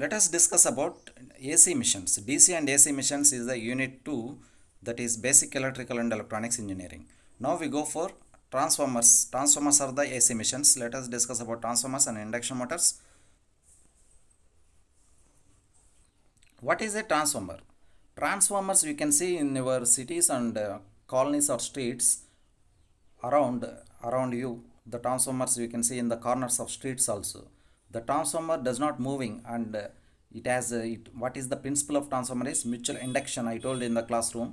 Let us discuss about AC missions. DC and AC missions is the unit 2 that is basic electrical and electronics engineering. Now we go for transformers. Transformers are the AC missions. Let us discuss about transformers and induction motors. What is a transformer? Transformers you can see in your cities and uh, colonies or streets around around you. The transformers you can see in the corners of streets also the transformer does not moving and uh, it has uh, it, what is the principle of transformer is mutual induction i told in the classroom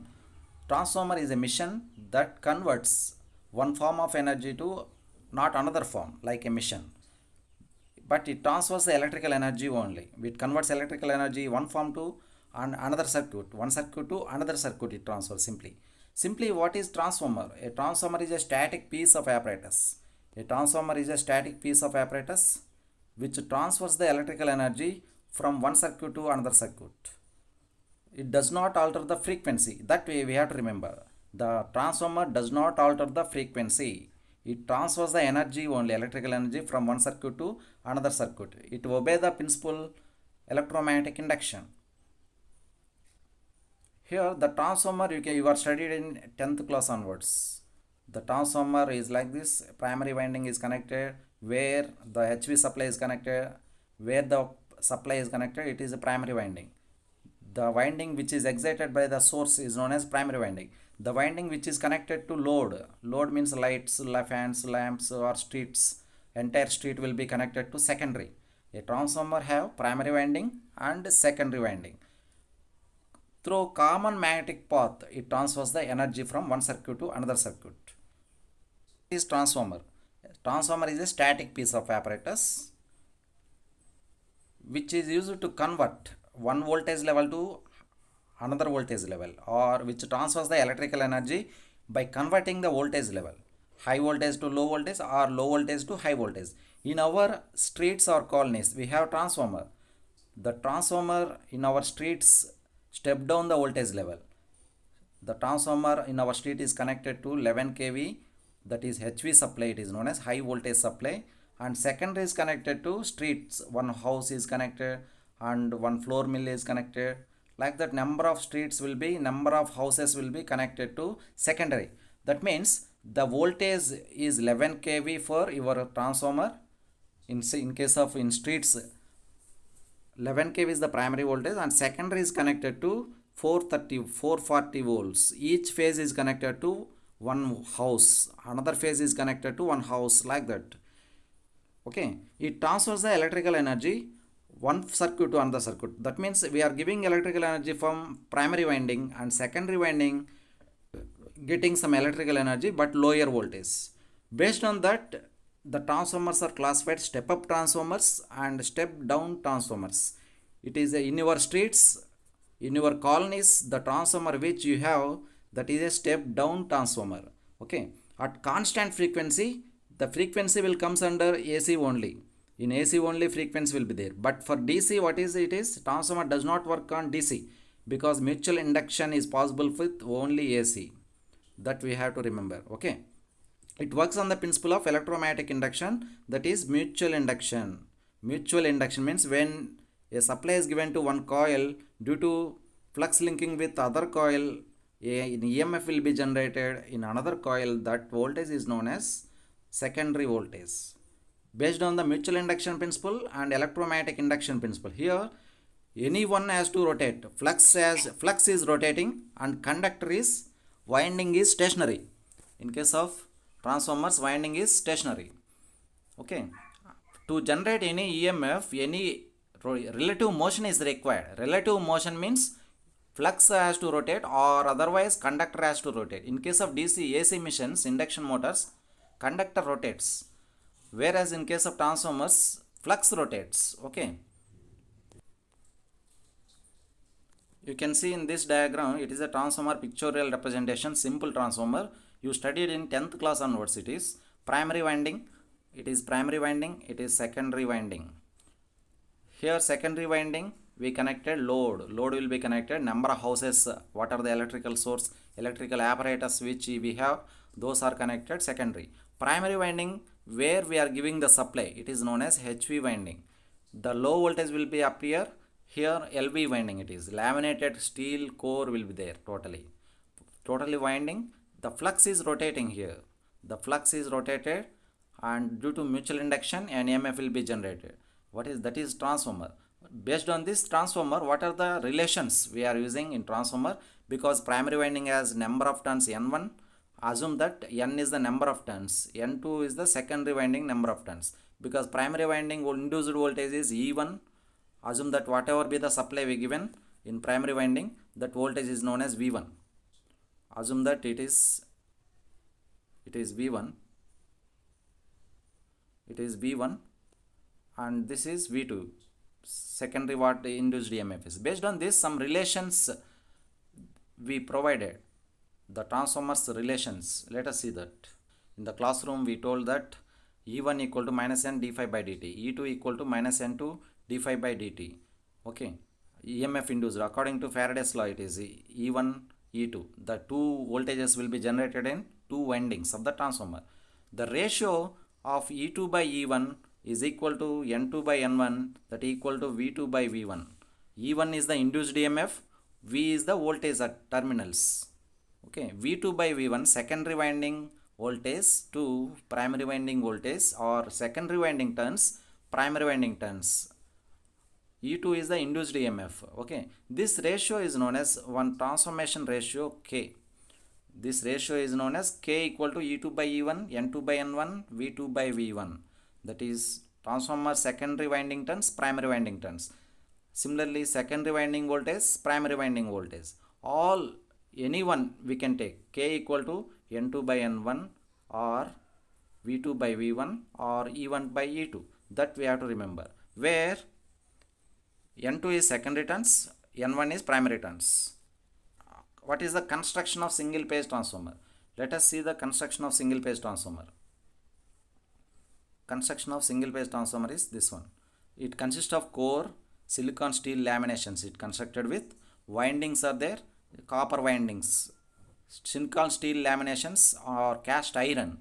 transformer is a machine that converts one form of energy to not another form like a machine but it transfers the electrical energy only it converts electrical energy one form to and another circuit one circuit to another circuit it transfers simply simply what is transformer a transformer is a static piece of apparatus a transformer is a static piece of apparatus which transfers the electrical energy from one circuit to another circuit. It does not alter the frequency. That way we have to remember. The transformer does not alter the frequency. It transfers the energy only, electrical energy from one circuit to another circuit. It obeys the principle electromagnetic induction. Here the transformer you, can, you are studied in 10th class onwards. The transformer is like this, primary winding is connected where the HV supply is connected, where the supply is connected, it is a primary winding. The winding which is excited by the source is known as primary winding. The winding which is connected to load, load means lights, fans, lamps or streets, entire street will be connected to secondary. A transformer have primary winding and secondary winding. Through common magnetic path, it transfers the energy from one circuit to another circuit. This transformer Transformer is a static piece of apparatus which is used to convert one voltage level to another voltage level or which transfers the electrical energy by converting the voltage level high voltage to low voltage or low voltage to high voltage in our streets or colonies we have transformer the transformer in our streets step down the voltage level the transformer in our street is connected to 11 kV that is HV supply it is known as high voltage supply and secondary is connected to streets one house is connected and one floor mill is connected like that number of streets will be number of houses will be connected to secondary that means the voltage is 11 kV for your transformer in, in case of in streets 11 kV is the primary voltage and secondary is connected to 430 440 volts each phase is connected to one house another phase is connected to one house like that okay it transfers the electrical energy one circuit to another circuit that means we are giving electrical energy from primary winding and secondary winding getting some electrical energy but lower voltage based on that the transformers are classified step up transformers and step down transformers it is in your streets in your colonies the transformer which you have that is a step down transformer okay at constant frequency the frequency will comes under AC only in AC only frequency will be there but for DC what is it is transformer does not work on DC because mutual induction is possible with only AC that we have to remember okay it works on the principle of electromagnetic induction that is mutual induction mutual induction means when a supply is given to one coil due to flux linking with other coil an EMF will be generated in another coil that voltage is known as secondary voltage. Based on the mutual induction principle and electromagnetic induction principle here any one has to rotate flux as flux is rotating and conductor is winding is stationary in case of transformers winding is stationary okay to generate any emf any relative motion is required relative motion means flux has to rotate or otherwise conductor has to rotate. In case of DC AC machines, induction motors, conductor rotates. Whereas in case of transformers, flux rotates. Okay. You can see in this diagram, it is a transformer pictorial representation, simple transformer. You studied in 10th class onwards it is. Primary winding, it is primary winding, it is secondary winding. Here secondary winding, we connected load load will be connected number of houses what are the electrical source electrical apparatus which we have those are connected secondary primary winding where we are giving the supply it is known as hv winding the low voltage will be up here here lv winding it is laminated steel core will be there totally totally winding the flux is rotating here the flux is rotated and due to mutual induction an emf will be generated what is that is transformer based on this transformer what are the relations we are using in transformer because primary winding has number of turns n1 assume that n is the number of turns n2 is the secondary winding number of turns because primary winding induced voltage is e1 assume that whatever be the supply we given in primary winding that voltage is known as v1 assume that it is it is v1 it is v1 and this is v2 secondary what induced EMF is. Based on this, some relations we provided, the transformers relations. Let us see that. In the classroom, we told that e one equal to minus nd phi by dt e 2 equal to minus n d5 by dt, E2 equal to phi by dt. Okay, EMF induced according to Faraday's law, it is E1, E2. The two voltages will be generated in two windings of the transformer. The ratio of E2 by E1 is equal to N2 by N1 that equal to V2 by V1. E1 is the induced EMF, V is the voltage at terminals. Okay, V2 by V1 secondary winding voltage to primary winding voltage or secondary winding turns, primary winding turns. E2 is the induced EMF. Okay, this ratio is known as one transformation ratio K. This ratio is known as K equal to E2 by E1, N2 by N1, V2 by V1 that is transformer secondary winding turns primary winding turns similarly secondary winding voltage primary winding voltage all any one we can take k equal to n2 by n1 or v2 by v1 or e1 by e2 that we have to remember where n2 is secondary turns n1 is primary turns what is the construction of single phase transformer let us see the construction of single phase transformer construction of single phase transformer is this one. It consists of core silicon steel laminations. It constructed with windings are there, copper windings. Silicon steel laminations or cast iron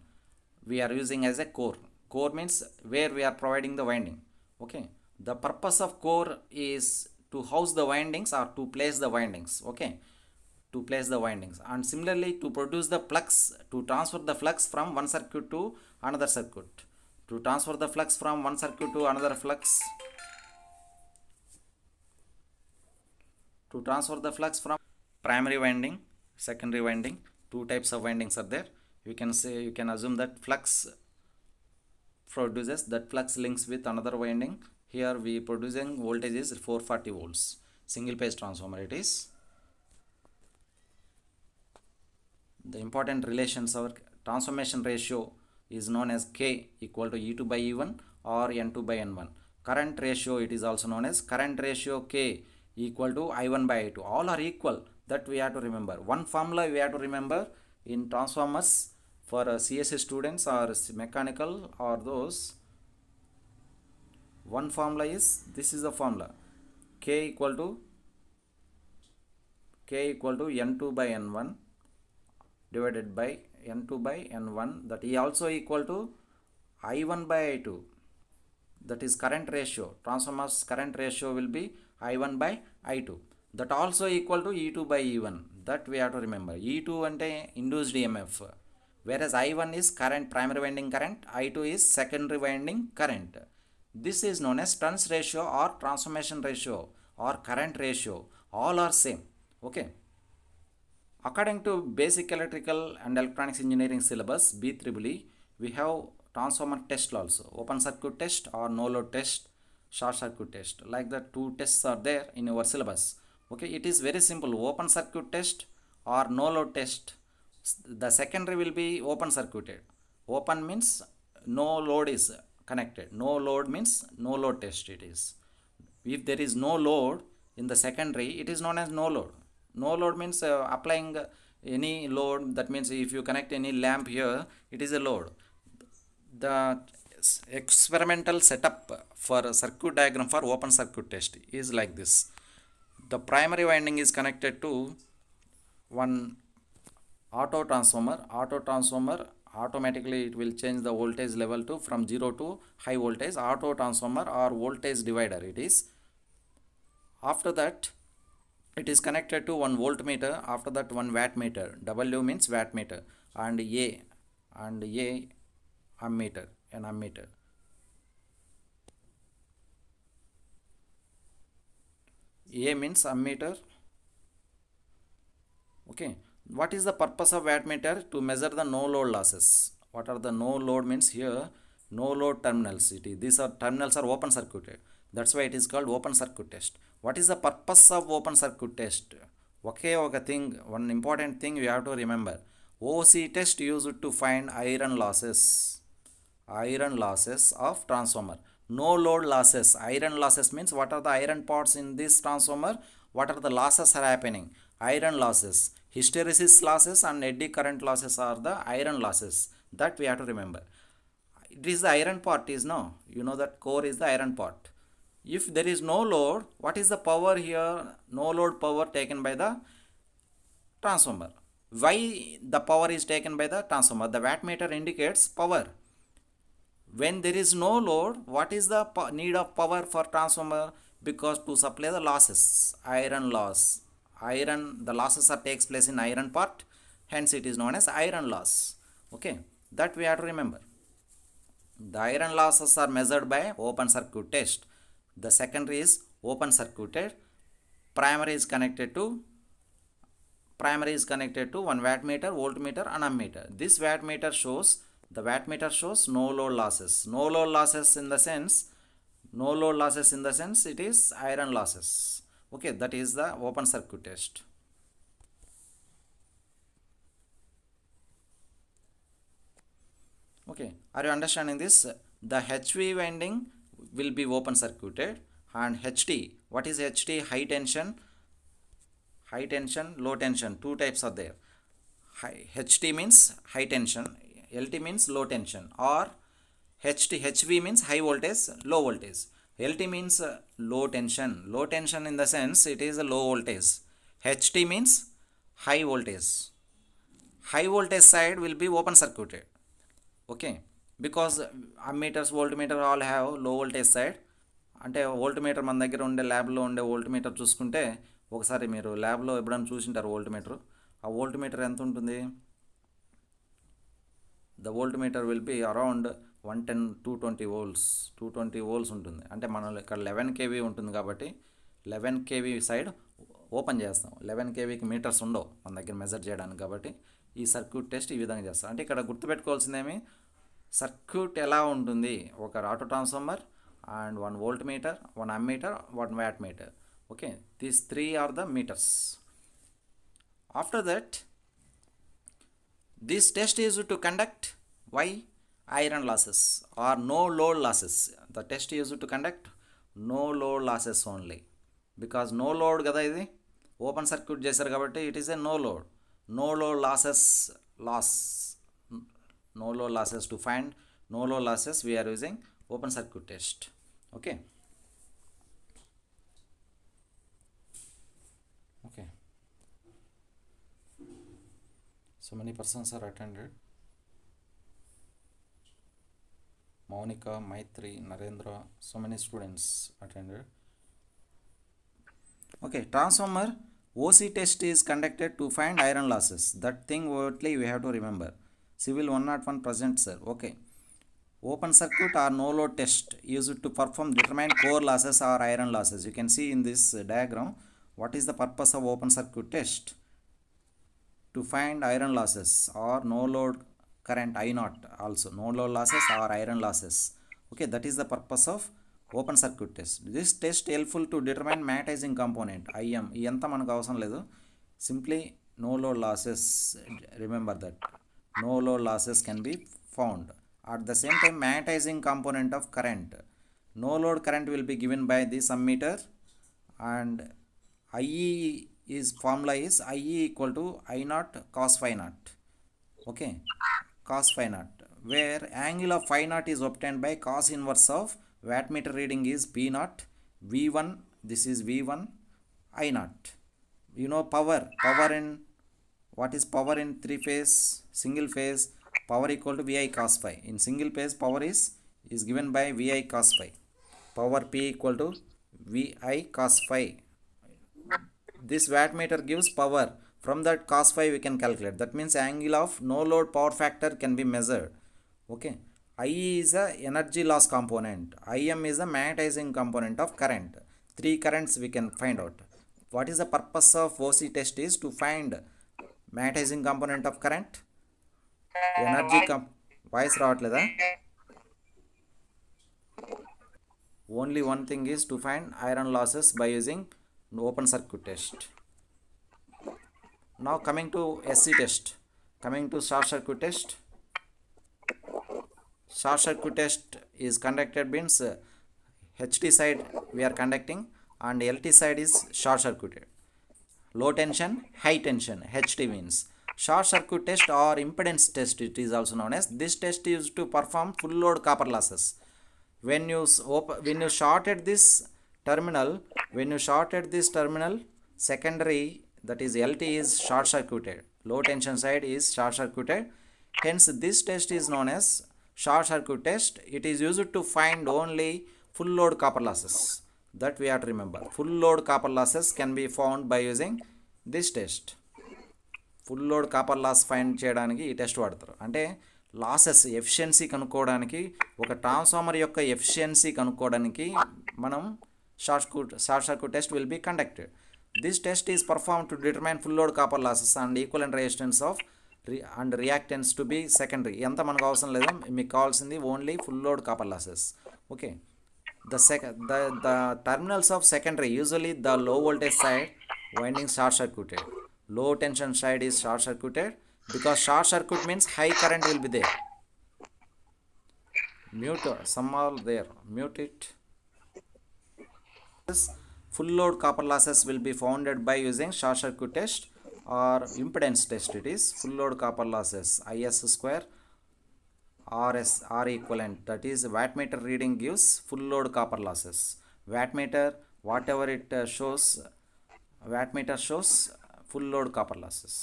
we are using as a core. Core means where we are providing the winding. Okay. The purpose of core is to house the windings or to place the windings. Okay to place the windings and similarly to produce the flux to transfer the flux from one circuit to another circuit to transfer the flux from one circuit to another flux to transfer the flux from primary winding secondary winding two types of windings are there you can say you can assume that flux produces that flux links with another winding here we producing voltage is 440 volts single phase transformer it is the important relations our transformation ratio is known as K equal to E2 by E1 or N2 by N1. Current ratio it is also known as current ratio K equal to I1 by I2. All are equal that we have to remember. One formula we have to remember in transformers for uh, CSA students or mechanical or those. One formula is this is the formula K equal to K equal to N2 by N1 divided by n2 by n1 that E also equal to I1 by I2 that is current ratio transformers current ratio will be I1 by I2 that also equal to E2 by E1 that we have to remember E2 and induced EMF whereas I1 is current primary winding current I2 is secondary winding current this is known as turns ratio or transformation ratio or current ratio all are same okay According to basic electrical and electronics engineering syllabus B3E, we have transformer test also, open circuit test or no load test, short circuit test. Like the two tests are there in our syllabus. Okay, it is very simple, open circuit test or no load test. The secondary will be open circuited. Open means no load is connected. No load means no load test it is. If there is no load in the secondary, it is known as no load no load means uh, applying any load that means if you connect any lamp here it is a load the experimental setup for circuit diagram for open circuit test is like this the primary winding is connected to one auto transformer auto transformer automatically it will change the voltage level to from 0 to high voltage auto transformer or voltage divider it is after that it is connected to one voltmeter after that one watt meter w means watt meter and a and a ammeter an ammeter a means ammeter okay what is the purpose of watt meter to measure the no load losses what are the no load means here no load terminals it is, these are terminals are open circuited that's why it is called open circuit test. What is the purpose of open circuit test? Okay, okay thing, one important thing you have to remember. OC test used to find iron losses. Iron losses of transformer. No load losses. Iron losses means what are the iron parts in this transformer? What are the losses are happening? Iron losses. Hysteresis losses and eddy current losses are the iron losses. That we have to remember. It is the iron part is no. You know that core is the iron part if there is no load what is the power here no load power taken by the transformer why the power is taken by the transformer the watt meter indicates power when there is no load what is the need of power for transformer because to supply the losses iron loss iron the losses are takes place in iron part hence it is known as iron loss okay that we have to remember the iron losses are measured by open circuit test the secondary is open circuited. Primary is connected to primary is connected to one wattmeter, voltmeter and ammeter. This wattmeter shows the wattmeter shows no load losses. No load losses in the sense no load losses in the sense it is iron losses. Okay, that is the open circuit test. Okay, are you understanding this? The HV winding will be open circuited and HT what is HT high tension high tension low tension two types are there high, HT means high tension LT means low tension or HT HV means high voltage low voltage LT means uh, low tension low tension in the sense it is a low voltage HT means high voltage high voltage side will be open circuited okay because ammeters voltmeter all have low voltage side అంటే voltmeter మన దగ్గర ఉండే ల్యాబ్లో ఉండే volt meter చూసుకుంటే ఒకసారి మీరు ల్యాబ్లో ఎప్పుడైనా చూసింటారు వోల్ట్ మీటర్ ఆ వోల్ట్ మీటర్ ఎంత ఉంటుంది the voltmeter will be around one ten two twenty volts two twenty volts ఉంటుంది అంటే మనం ఇక్కడ లెవెన్ కేవీ ఉంటుంది కాబట్టి లెవెన్ కేవీ సైడ్ ఓపెన్ చేస్తాం లెవెన్ కేవీకి మీటర్స్ ఉండవు మన దగ్గర మెజర్ చేయడానికి కాబట్టి ఈ సర్క్యూట్ టెస్ట్ ఈ విధంగా చేస్తాం అంటే ఇక్కడ గుర్తుపెట్టుకోవాల్సిందేమి సర్క్యూట్ ఎలా ఉంటుంది ఒక auto transformer and one voltmeter one ammeter one wattmeter okay these three are the meters after that this test is to conduct why iron losses or no load losses the test is to conduct no load losses only because no load కదా ఇది open circuit చేశారు కాబట్టి it is a no load no load losses loss no low losses to find no low losses we are using open circuit test okay okay so many persons are attended Monica, Maitri, Narendra, so many students attended. Okay, transformer OC test is conducted to find iron losses. That thing only we have to remember. Civil 101 present sir. Okay. Open circuit or no load test used to perform determine core losses or iron losses. You can see in this uh, diagram what is the purpose of open circuit test to find iron losses or no load current I naught also no load losses or iron losses. Okay, that is the purpose of open circuit test. This test helpful to determine magnetizing component I M. ఇదంతా మనకు అవసరం simply no load losses. Remember that no load losses can be found. At the same time, magnetizing component of current. No load current will be given by the ammeter and IE is formula is IE equal to I naught cos phi naught. Okay, cos phi naught where angle of phi naught is obtained by cos inverse of wattmeter reading is P naught, V1, this is V1, I naught. You know power, power in, what is power in three phase? single phase power equal to VI cos phi. In single phase power is, is given by VI cos phi. Power P equal to VI cos phi. This wattmeter gives power. From that cos phi we can calculate. That means angle of no load power factor can be measured. Okay. I is a energy loss component. Im is a magnetizing component of current. Three currents we can find out. What is the purpose of OC test is to find magnetizing component of current Energy energy vice route రావట్లేదా only one thing is to find iron losses by using open circuit test. now coming to SC test coming to short circuit test short circuit test is conducted means uh, HT side we are conducting and LT side is short circuited low tension high tension HT means Short circuit test or impedance test it is also known as. This test is to perform full load copper losses. When you, when you shorted this terminal, when you shorted this terminal, secondary that is LT is short circuited. Low tension side is short circuited. Hence this test is known as short circuit test. It is used to find only full load copper losses that we have to remember. Full load copper losses can be found by using this test. Full load copper loss find చేయడానికి ఈ test వాడతారు అంటే losses efficiency కనుక్కోవడానికి ఒక transformer యొక్క efficiency కనుక్కోవడానికి మనం short circuit short circuit test will be conducted this test is perform to determine full load copper losses and equal and resistance of and reactance to be secondary ఎంత మనకు అవసరం లేదు మీకు కావాల్సింది only full load copper losses okay the sec the the terminals of secondary usually the low voltage side winding short circuited low tension side is short circuited because short circuit means high current will be there mute some are there mute it full load copper losses will be founded by using short circuit test or impedance test it is full load copper losses is square rs r equivalent that is wattmeter reading gives full load copper losses wattmeter whatever it uh, shows wattmeter shows full load copper losses.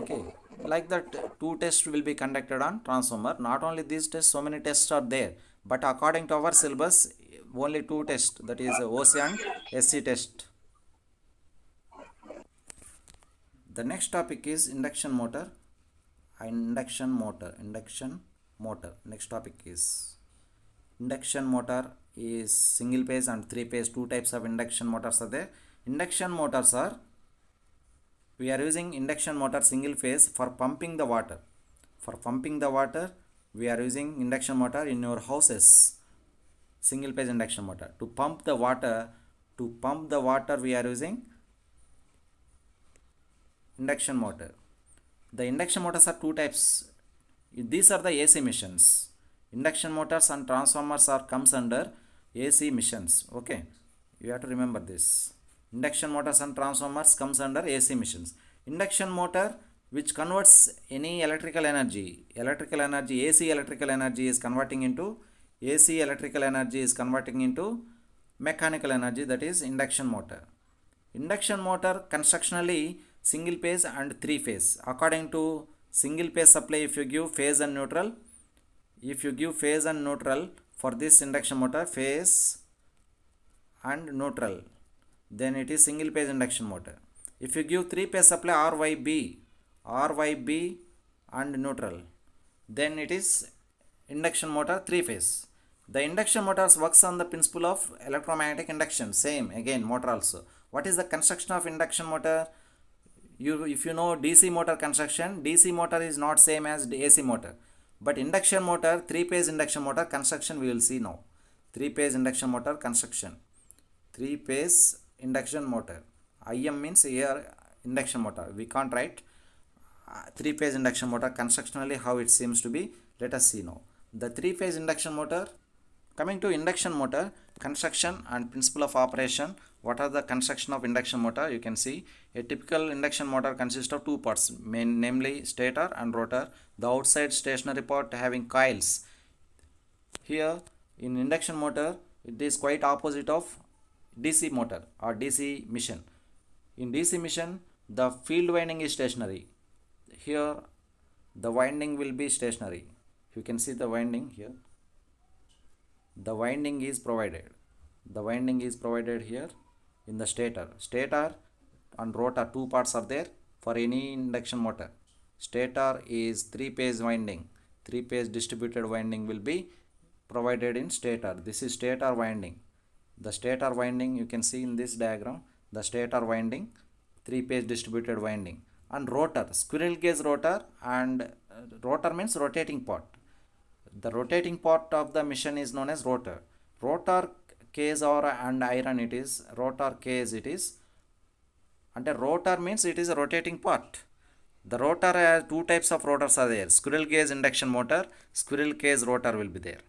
Okay, like that two tests will be conducted on transformer. Not only these tests, so many tests are there. But according to our syllabus, only two tests that is OC and SC test. The next topic is induction motor. Induction motor. Induction motor. Next topic is induction motor is single phase and three phase two types of induction motors are there induction motors are we are using induction motor single phase for pumping the water for pumping the water we are using induction motor in your houses single phase induction motor to pump the water to pump the water we are using induction motor the induction motors are two types these are the ac machines induction motors and transformers are comes under ac machines okay you have to remember this Induction motors and transformers comes under AC machines. Induction motor which converts any electrical energy, electrical energy, AC electrical energy is converting into AC electrical energy is converting into mechanical energy that is induction motor. Induction motor constructionally single phase and three phase. According to single phase supply if you give phase and neutral, if you give phase and neutral for this induction motor phase and neutral then it is single phase induction motor if you give three phase supply ryb ryb and neutral then it is induction motor three phase the induction motors works on the principle of electromagnetic induction same again motor also what is the construction of induction motor you if you know dc motor construction dc motor is not same as ac motor but induction motor three phase induction motor construction we will see now three phase induction motor construction three phase induction motor im means here induction motor we can't write uh, three phase induction motor constructionally how it seems to be let us see now the three phase induction motor coming to induction motor construction and principle of operation what are the construction of induction motor you can see a typical induction motor consists of two parts main, namely stator and rotor the outside stationary part having coils here in induction motor it is quite opposite of DC motor or DC machine. In DC machine, the field winding is stationary. Here, the winding will be stationary. You can see the winding here. The winding is provided. The winding is provided here in the stator. Stator and rotor, two parts are there for any induction motor. Stator is three-phase winding. Three-phase distributed winding will be provided in stator. This is stator winding the stator winding you can see in this diagram the stator winding three page distributed winding and rotor squirrel cage rotor and uh, rotor means rotating part the rotating part of the machine is known as rotor rotor case or and iron it is rotor case it is and a rotor means it is a rotating part the rotor has uh, two types of rotors are there squirrel cage induction motor squirrel cage rotor will be there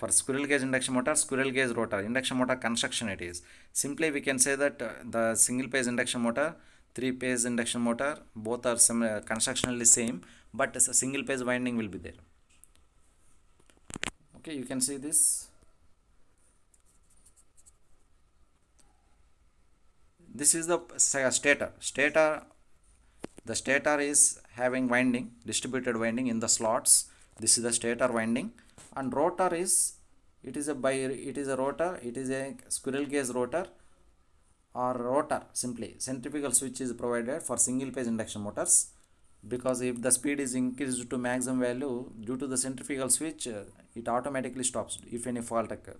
for squirrel cage induction motor, squirrel cage rotor, induction motor construction it is. Simply we can say that uh, the single phase induction motor, three phase induction motor, both are some, uh, constructionally same, but a single phase winding will be there. Okay, you can see this. This is the uh, stator. Stator, the stator is having winding, distributed winding in the slots. This is the stator winding and rotor is it is a by it is a rotor it is a squirrel cage rotor or rotor simply centrifugal switch is provided for single phase induction motors because if the speed is increased to maximum value due to the centrifugal switch it automatically stops if any fault occur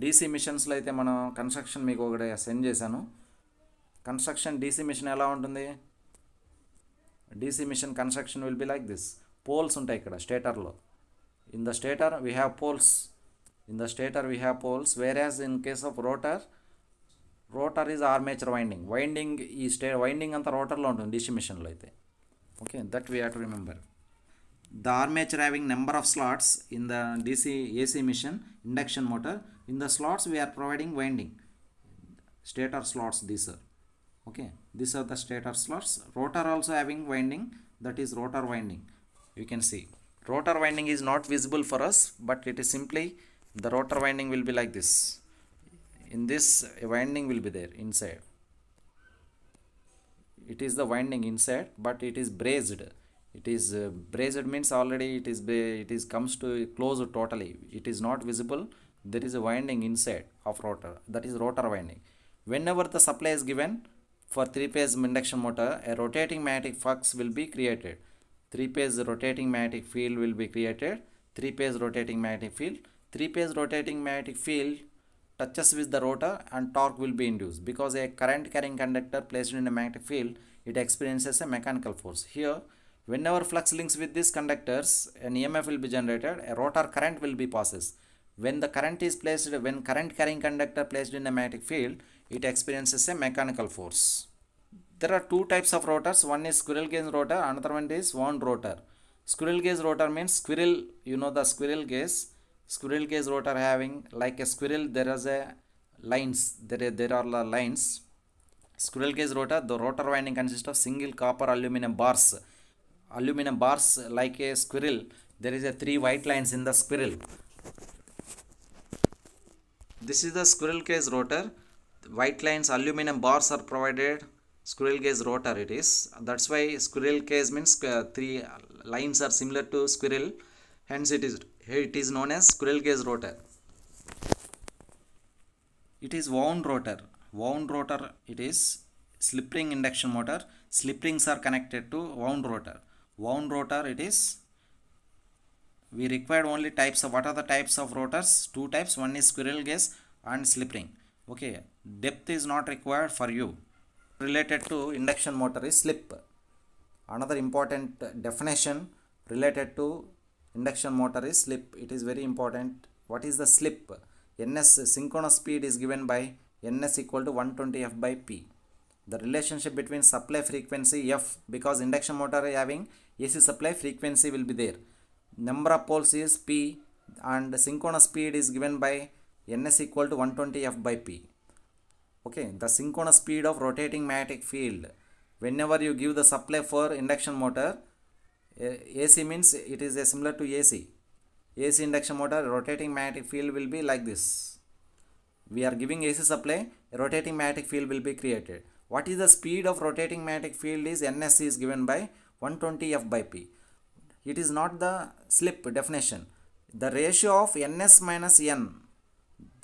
DC DC మిషన్స్లో అయితే మనం construction మీకు ఒకటి send చేశాను construction DC machine ఎలా ఉంటుంది DC machine construction will be like this. Poles untai ikkada stator lo. In the stator we have poles. In the stator we have poles whereas in case of rotor rotor is armature winding. Winding is stator winding on the rotor lo untundi DC machine lo aithe. Okay, that we have to remember. The armature having number of slots in the DC AC machine induction motor in the slots we are providing winding. Stator slots these are okay these are the stator slots rotor also having winding that is rotor winding you can see rotor winding is not visible for us but it is simply the rotor winding will be like this in this winding will be there inside it is the winding inside but it is brazed it is uh, brazed means already it is it is comes to close totally it is not visible there is a winding inside of rotor that is rotor winding whenever the supply is given for three-phase induction motor, a rotating magnetic flux will be created. Three-phase rotating magnetic field will be created. Three-phase rotating magnetic field. Three-phase rotating magnetic field touches with the rotor and torque will be induced. Because a current carrying conductor placed in a magnetic field, it experiences a mechanical force. Here, whenever flux links with these conductors, an EMF will be generated, a rotor current will be passes. When the current is placed, when current carrying conductor placed in a magnetic field, it experiences a mechanical force. There are two types of rotors. One is squirrel cage rotor, another one is wound rotor. Squirrel cage rotor means squirrel, you know the squirrel cage. Squirrel cage rotor having like a squirrel, there is a lines, there, there are lines. Squirrel cage rotor, the rotor winding consists of single copper aluminum bars. Aluminum bars like a squirrel, there is a three white lines in the squirrel. This is the squirrel cage rotor white lines aluminum bars are provided squirrel cage rotor it is that's why squirrel cage means uh, three lines are similar to squirrel hence it is it is known as squirrel cage rotor it is wound rotor wound rotor it is slip ring induction motor slip rings are connected to wound rotor wound rotor it is we required only types of what are the types of rotors two types one is squirrel cage and slip ring okay depth is not required for you related to induction motor is slip another important definition related to induction motor is slip it is very important what is the slip ns synchronous speed is given by ns equal to 120 f by p the relationship between supply frequency f because induction motor having ac supply frequency will be there number of poles is p and synchronous speed is given by ns equal to 120f by p okay the synchronous speed of rotating magnetic field whenever you give the supply for induction motor ac means it is similar to ac ac induction motor rotating magnetic field will be like this we are giving ac supply rotating magnetic field will be created what is the speed of rotating magnetic field is ns is given by 120 f by p it is not the slip definition the ratio of ns minus n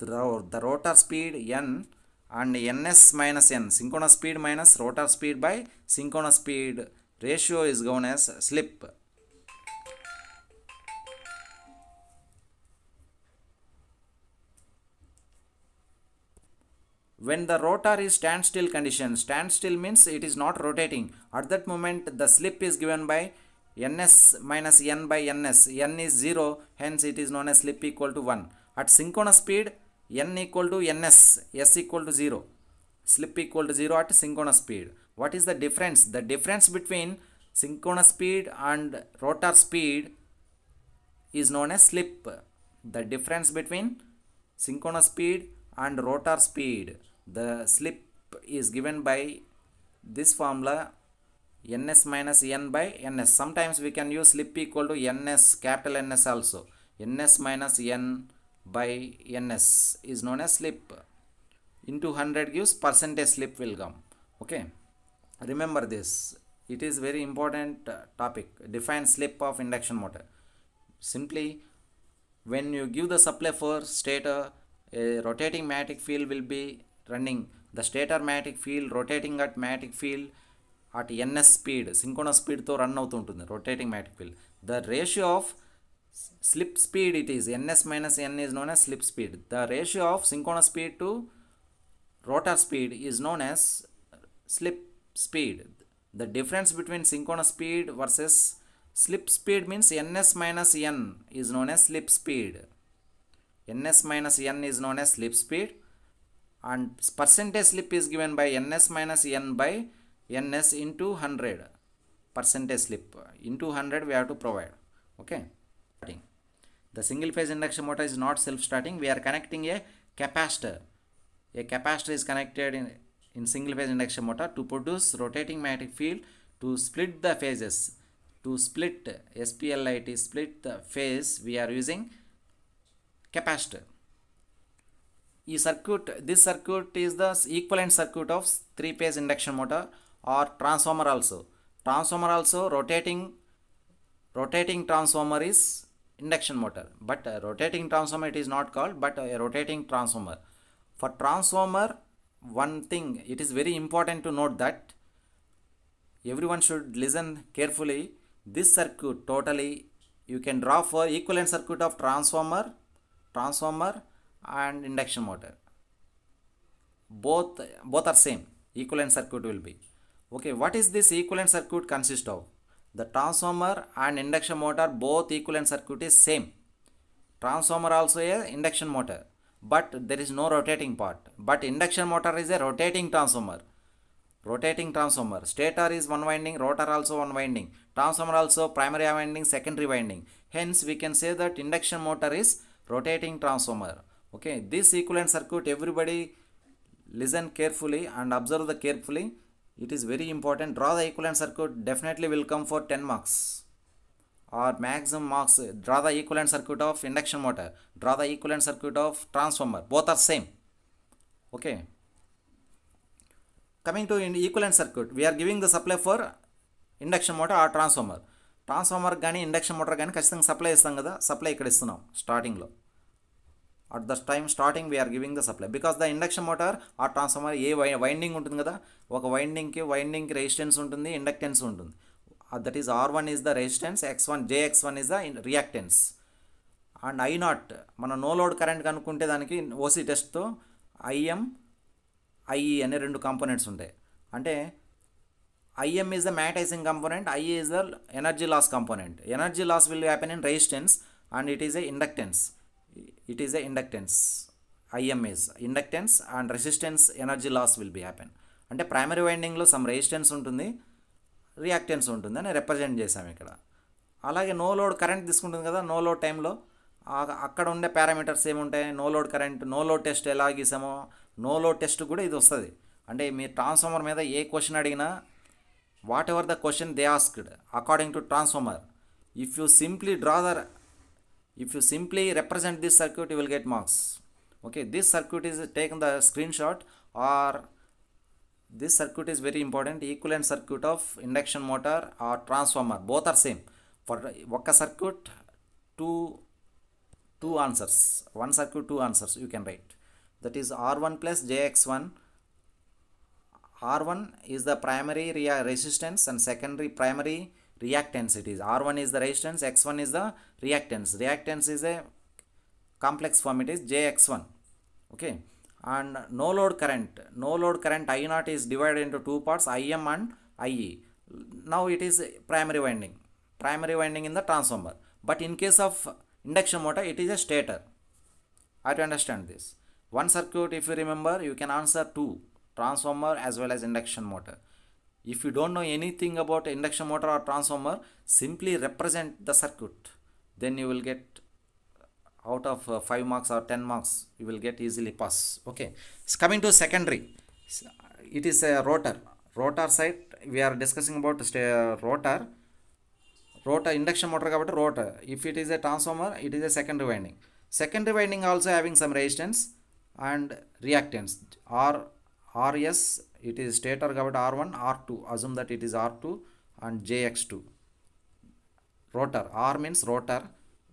the rotor speed n and ns minus n synchronous speed minus rotor speed by synchronous speed ratio is given as slip when the rotor is standstill condition standstill means it is not rotating at that moment the slip is given by ns minus n by ns n is 0 hence it is known as slip equal to 1 at synchronous speed n equal to ns s equal to 0 slip equal to 0 at synchronous speed what is the difference the difference between synchronous speed and rotor speed is known as slip the difference between synchronous speed and rotor speed the slip is given by this formula ns minus n by ns sometimes we can use slip equal to ns capital ns also ns minus n by ns is known as slip into 100 gives percentage slip will come okay remember this it is very important uh, topic define slip of induction motor simply when you give the supply for stator a rotating magnetic field will be running the stator magnetic field rotating at magnetic field at ns speed synchronous speed తో to అవుతుంటుంది rotating magnetic field the ratio of slip speed it is ns minus n is known as slip speed the ratio of synchronous speed to rotor speed is known as slip speed the difference between synchronous speed versus slip speed means ns minus n is known as slip speed ns minus n is known as slip speed and percentage slip is given by ns minus n by ns into 100 percentage slip into 100 we have to provide okay the single phase induction motor is not self-starting. We are connecting a capacitor. A capacitor is connected in, in single phase induction motor to produce rotating magnetic field to split the phases. To split SPLIT split the phase we are using capacitor. This circuit is the equivalent circuit of three-phase induction motor or transformer also. Transformer also rotating also rotating rotating induction motor but a rotating transformer it is not called but a rotating transformer for transformer one thing it is very important to note that everyone should listen carefully this circuit totally you can draw for equivalent circuit of transformer transformer and induction motor both both are same equivalent circuit will be okay what is this equivalent circuit consist of the transformer and induction motor both equivalent circuit is same. Transformer also a induction motor but there is no rotating part. But induction motor is a rotating transformer. Rotating transformer. Stator is one winding, rotor also one winding. Transformer also primary winding, secondary winding. Hence we can say that induction motor is rotating transformer. Okay, this equivalent circuit everybody listen carefully and observe the carefully it is very important draw the equivalent circuit definitely will come for 10 marks or maximum marks draw the equivalent circuit of induction motor draw the equivalent circuit of transformer both are same okay coming to equivalent circuit we are giving the supply for induction motor or transformer transformer కానీ induction motor కానీ ఖచ్చితంగా supply ఇస్తాం కదా supply ఇక్కడ ఇస్తున్నాం స్టార్టింగ్లో at the time starting we are giving the supply because the induction motor ఆ transformer ఏ వైండింగ్ ఉంటుంది కదా ఒక వైండింగ్కి వైండింగ్కి రెసిస్టెన్స్ ఉంటుంది ఇండక్టెన్స్ ఉంటుంది that is R one is the resistance X one J X one is the reactance and I naught మన నో లోడ్ కరెంట్ కనుక్కుంటే దానికి ఓసీ టెస్ట్తో ఐఎం ఐఈ అనే రెండు కాంపోనెంట్స్ ఉంటాయి అంటే I M is the magnetising component I E is the energy loss component energy loss will happen in resistance and it is a inductance it is a inductance I M is inductance and resistance energy loss will be happen అంటే primary వైండింగ్లో some resistance ఉంటుంది reactance ఉంటుంది అని represent చేసాము ఇక్కడ అలాగే no load current తీసుకుంటుంది కదా నో లోడ్ టైంలో అక్కడ ఉండే పారామీటర్స్ ఏముంటాయి no load current no load test ఎలా గీసామో నో లోడ్ టెస్ట్ కూడా ఇది వస్తుంది అంటే మీ ట్రాన్స్ఫార్మర్ మీద ఏ క్వశ్చన్ అడిగినా whatever the question they asked according to transformer if you simply draw the if you simply represent this circuit you will get marks okay this circuit is taken the screenshot or this circuit is very important equivalent circuit of induction motor or transformer both are same for one circuit two two answers one circuit two answers you can write that is r1 plus jx1 r1 is the primary resistance and secondary primary reactance it is. R1 is the resistance, X1 is the reactance. Reactance is a complex form it is jx1 okay and no load current no load current i 0 is divided into two parts im and ie now it is primary winding primary winding in the transformer but in case of induction motor it is a stator i to understand this one circuit if you remember you can answer two transformer as well as induction motor if you don't know anything about induction motor or transformer, simply represent the circuit. Then you will get uh, out of uh, 5 marks or 10 marks, you will get easily pass. Okay. It's coming to secondary, uh, it is a rotor. Rotor side, we are discussing about uh, rotor. Rotor, induction motor, rotor. If it is a transformer, it is a secondary winding. Secondary winding also having some resistance and reactance. R, RS it is stator r1 r2 assume that it is r2 and jx2 rotor r means rotor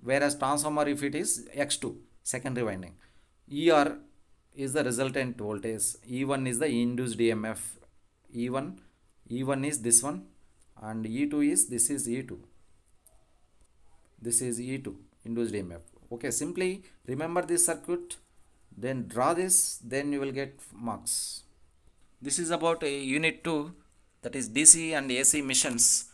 whereas transformer if it is x2 secondary winding er is the resultant voltage e1 is the induced emf e1 e1 is this one and e2 is this is e2 this is e2 induced emf okay simply remember this circuit then draw this then you will get marks this is about a unit 2 that is DC and AC missions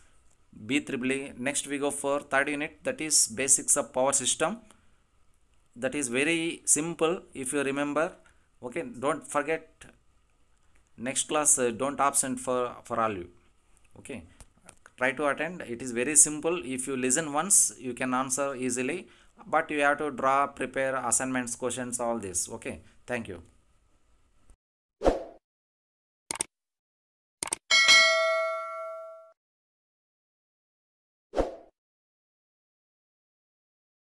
B E. Next we go for third unit that is basics of power system that is very simple if you remember okay don't forget next class uh, don't absent for for all you okay try to attend it is very simple if you listen once you can answer easily but you have to draw prepare assignments questions all this okay thank you